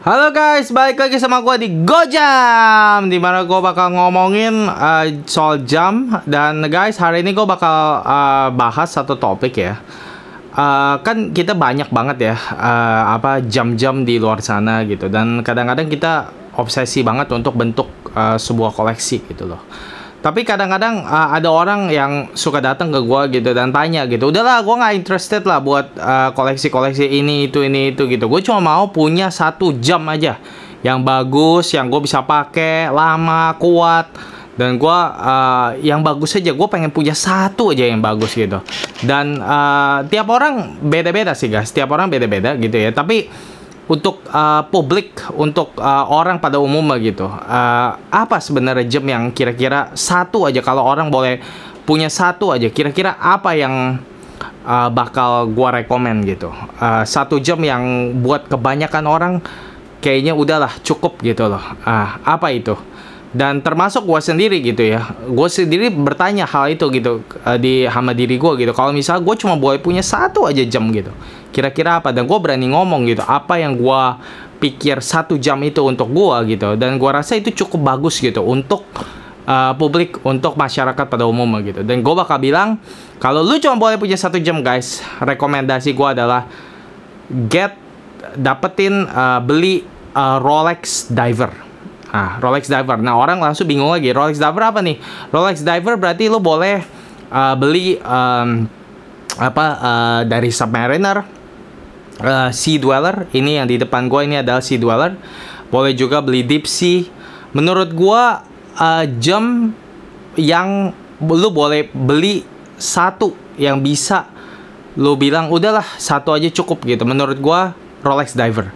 Halo guys, balik lagi sama gue di Gojam Dimana gue bakal ngomongin uh, soal jam Dan guys, hari ini gue bakal uh, bahas satu topik ya Uh, kan kita banyak banget ya uh, apa jam-jam di luar sana gitu dan kadang-kadang kita obsesi banget untuk bentuk uh, sebuah koleksi gitu loh tapi kadang-kadang uh, ada orang yang suka datang ke gue gitu dan tanya gitu udahlah gue nggak interested lah buat ah, koleksi-koleksi uh, ini itu ini itu gitu gue cuma mau punya satu jam aja yang bagus yang gue bisa pakai lama kuat dan gue uh, ah, yang bagus aja gue pengen punya satu aja yang bagus gitu dan uh, tiap orang beda-beda sih guys tiap orang beda-beda gitu ya tapi untuk uh, publik, untuk uh, orang pada umumnya gitu. Uh, apa sebenarnya jam yang kira-kira satu aja kalau orang boleh punya satu aja, kira-kira apa yang uh, bakal gua rekomen gitu. Uh, satu jam yang buat kebanyakan orang kayaknya udahlah cukup gitu loh. Uh, apa itu? dan termasuk gue sendiri gitu ya gue sendiri bertanya hal itu gitu eh, di hama diri gue gitu kalau misal gue cuma boleh punya satu aja jam gitu kira-kira apa dan gue berani ngomong gitu apa yang gue pikir satu jam itu untuk gue gitu dan gue rasa itu cukup bagus gitu untuk uh, publik untuk masyarakat pada umumnya gitu dan gue bakal bilang kalau lu cuma boleh punya satu jam guys rekomendasi gue adalah get dapetin uh, beli uh, Rolex Diver Nah, Rolex Diver. Nah, orang langsung bingung lagi. Rolex Diver apa nih? Rolex Diver berarti lo boleh uh, beli um, apa uh, dari Submariner, uh, Sea Dweller. Ini yang di depan gue ini adalah Sea Dweller. Boleh juga beli Deep Sea. Menurut gue uh, jam yang lo boleh beli satu yang bisa lo bilang udahlah satu aja cukup gitu. Menurut gue Rolex Diver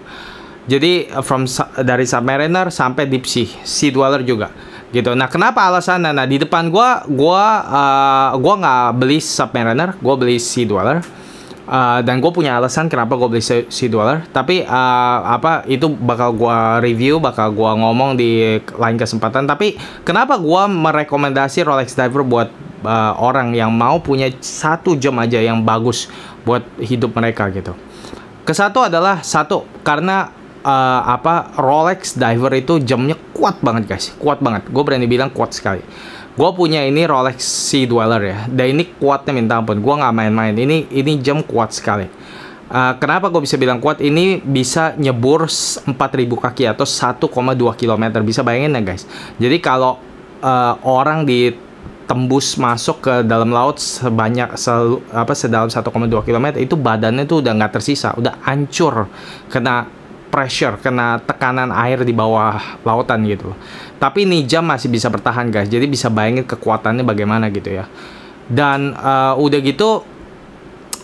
jadi uh, from dari Submariner sampai Deep Sea, Sea Dweller juga gitu. Nah, kenapa alasannya? Nah, di depan gua gua uh, gua nggak beli Submariner, gua beli Sea Dweller. Uh, dan gue punya alasan kenapa gue beli Sea Dweller tapi uh, apa itu bakal gue review bakal gue ngomong di lain kesempatan tapi kenapa gue merekomendasi Rolex Diver buat uh, orang yang mau punya satu jam aja yang bagus buat hidup mereka gitu kesatu adalah satu karena uh, apa Rolex diver itu jamnya kuat banget guys kuat banget gue berani bilang kuat sekali gue punya ini Rolex Sea Dweller ya dan ini kuatnya minta ampun gue nggak main-main ini ini jam kuat sekali Uh, kenapa gue bisa bilang kuat? Ini bisa nyebur 4000 kaki atau 1,2 km. Bisa bayangin ya guys. Jadi kalau uh, orang ditembus masuk ke dalam laut sebanyak sel, apa sedalam 1,2 km itu badannya tuh udah nggak tersisa, udah hancur kena pressure, kena tekanan air di bawah lautan gitu Tapi ini jam masih bisa bertahan guys, jadi bisa bayangin kekuatannya bagaimana gitu ya. Dan uh, udah gitu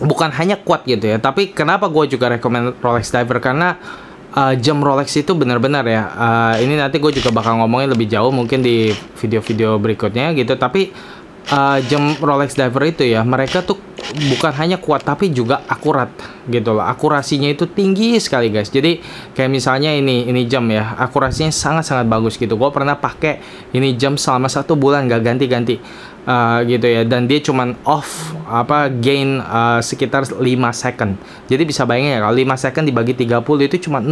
bukan hanya kuat gitu ya, tapi kenapa gue juga rekomend Rolex Diver karena uh, jam Rolex itu benar-benar ya. Uh, ini nanti gue juga bakal ngomongin lebih jauh mungkin di video-video berikutnya gitu, tapi uh, jam Rolex Diver itu ya, mereka tuh bukan hanya kuat tapi juga akurat gitu loh. Akurasinya itu tinggi sekali guys. Jadi kayak misalnya ini ini jam ya, akurasinya sangat-sangat bagus gitu. Gue pernah pakai ini jam selama satu bulan gak ganti-ganti uh, gitu ya. Dan dia cuman off apa gain uh, sekitar 5 second. Jadi bisa bayangin ya kalau 5 second dibagi 30 itu cuma 0,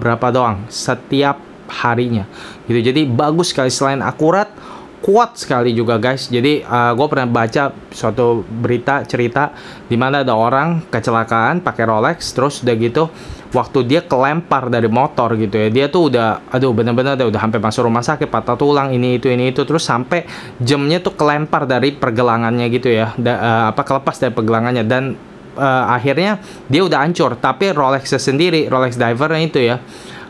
berapa doang setiap harinya. Gitu. Jadi bagus sekali selain akurat kuat sekali juga guys. Jadi uh, gue pernah baca suatu berita cerita di mana ada orang kecelakaan pakai Rolex, terus udah gitu waktu dia kelempar dari motor gitu ya dia tuh udah aduh bener-bener udah, udah hampir masuk rumah sakit patah tulang ini itu ini itu terus sampai jamnya tuh kelempar dari pergelangannya gitu ya da, uh, apa kelepas dari pergelangannya dan uh, akhirnya dia udah hancur tapi Rolexnya sendiri Rolex Diver itu ya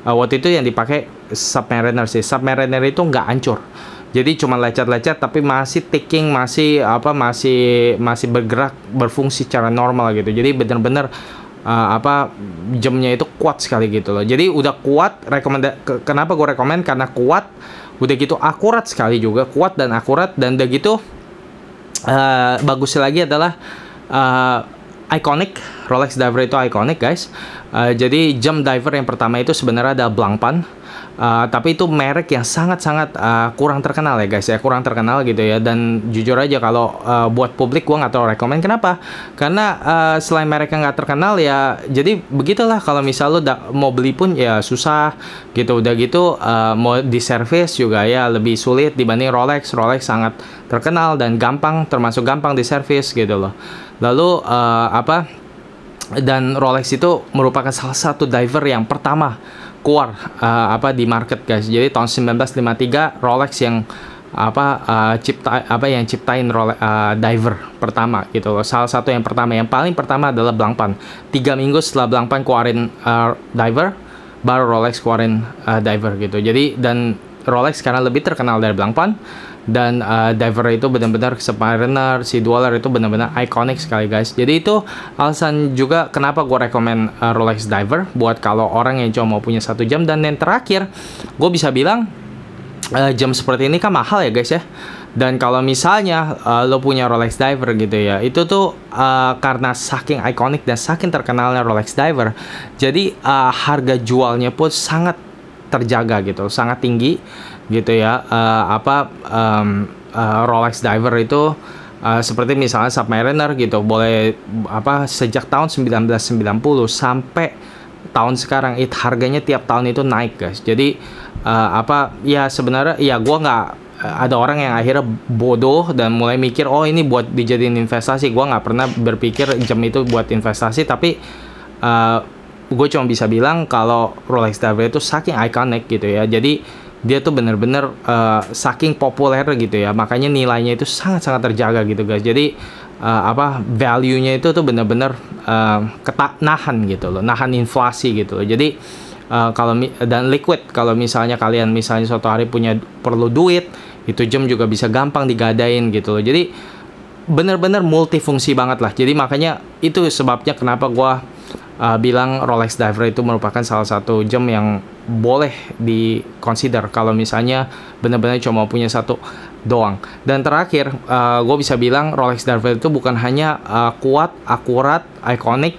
uh, waktu itu yang dipakai Submariner sih Submariner itu nggak hancur jadi cuma lecet-lecet tapi masih ticking, masih apa masih masih bergerak, berfungsi secara normal gitu. Jadi benar-benar uh, eh, apa jamnya itu kuat sekali gitu loh. Jadi udah kuat, rekomenda kenapa gue rekomend karena kuat, udah gitu akurat sekali juga, kuat dan akurat dan udah gitu uh, bagusnya lagi adalah uh, ikonik Rolex diver itu ikonik guys uh, jadi jam diver yang pertama itu sebenarnya ada Blancpain uh, eh, tapi itu merek yang sangat-sangat uh, kurang terkenal ya guys ya kurang terkenal gitu ya dan jujur aja kalau uh, buat publik gua nggak terlalu rekomend kenapa karena uh, selain mereknya nggak terkenal ya jadi begitulah kalau misal lo mau beli pun ya susah gitu udah gitu uh, mau service juga ya lebih sulit dibanding Rolex Rolex sangat terkenal dan gampang termasuk gampang di service gitu loh Lalu uh, apa? Dan Rolex itu merupakan salah satu diver yang pertama keluar uh, apa di market guys. Jadi tahun 1953 Rolex yang apa uh, cipta apa yang ciptain role, uh, diver pertama gitu loh. Salah satu yang pertama yang paling pertama adalah Blancpain. Tiga minggu setelah Blancpain keluarin uh, diver baru Rolex keluarin uh, diver gitu. Jadi dan Rolex karena lebih terkenal dari Blancpain dan uh, Diver itu benar-benar Submariner, si Dweller itu benar-benar ikonik sekali guys. Jadi itu alasan juga kenapa gue rekomend uh, eh, Rolex Diver buat kalau orang yang cuma mau punya satu jam dan yang terakhir gue bisa bilang uh, jam seperti ini kan mahal ya guys ya. Dan kalau misalnya uh, lo punya Rolex Diver gitu ya, itu tuh uh, karena saking ikonik dan saking terkenalnya Rolex Diver, jadi uh, harga jualnya pun sangat terjaga gitu sangat tinggi gitu ya uh, apa um, uh, Rolex diver itu Uh, seperti misalnya Submariner gitu boleh apa sejak tahun 1990 sampai tahun sekarang itu harganya tiap tahun itu naik guys jadi uh, apa ya sebenarnya ya gua nggak ada orang yang akhirnya bodoh dan mulai mikir oh ini buat dijadiin investasi gua nggak pernah berpikir jam itu buat investasi tapi uh, gue cuma bisa bilang kalau Rolex Diver itu saking ikonik gitu ya jadi dia tuh bener-bener uh, saking populer gitu ya makanya nilainya itu sangat-sangat terjaga gitu guys jadi uh, apa value-nya itu tuh bener-bener uh, ketak nahan gitu loh nahan inflasi gitu loh jadi uh, kalau dan liquid kalau misalnya kalian misalnya suatu hari punya perlu duit itu jam juga bisa gampang digadain gitu loh jadi bener-bener multifungsi banget lah jadi makanya itu sebabnya kenapa gua uh, bilang Rolex Diver itu merupakan salah satu jam yang boleh dikonsider kalau misalnya benar-benar cuma punya satu doang. Dan terakhir, uh, eh, gue bisa bilang Rolex Diver itu bukan hanya uh, kuat, akurat, ikonik,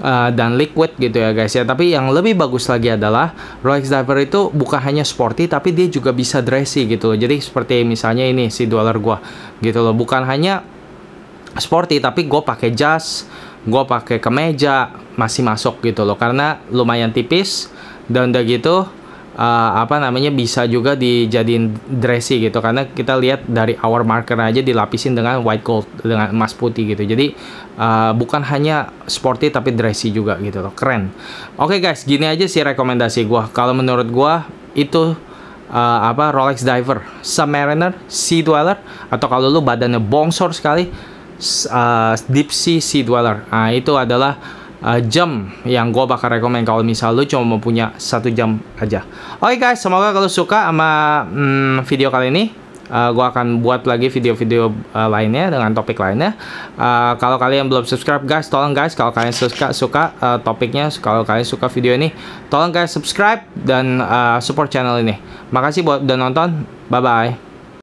uh, dan liquid gitu ya guys ya. Tapi yang lebih bagus lagi adalah Rolex Diver itu bukan hanya sporty tapi dia juga bisa dressy gitu loh. Jadi seperti misalnya ini si dollar gua gitu loh. Bukan hanya sporty tapi gue pakai jas, gue pakai kemeja masih masuk gitu loh karena lumayan tipis dan udah gitu uh, apa namanya bisa juga dijadiin dressy gitu karena kita lihat dari hour marker aja dilapisin dengan white gold dengan emas putih gitu jadi uh, bukan hanya sporty tapi dressy juga gitu loh keren oke okay guys gini aja sih rekomendasi gue kalau menurut gue itu uh, apa Rolex Diver, Submariner, Sea Dweller atau kalau lu badannya bongsor sekali uh, deep sea sea dweller. Nah, itu adalah uh, jam yang gue bakal rekomend kalau misal lu cuma mau punya satu jam aja. Oke okay guys, semoga kalau suka sama mm, video kali ini. Uh, ah, gue akan buat lagi video-video uh, lainnya dengan topik lainnya. Uh, kalau kalian belum subscribe guys, tolong guys kalau kalian suka suka uh, topiknya, kalau kalian suka video ini, tolong guys subscribe dan uh, support channel ini. Makasih buat udah nonton. Bye bye.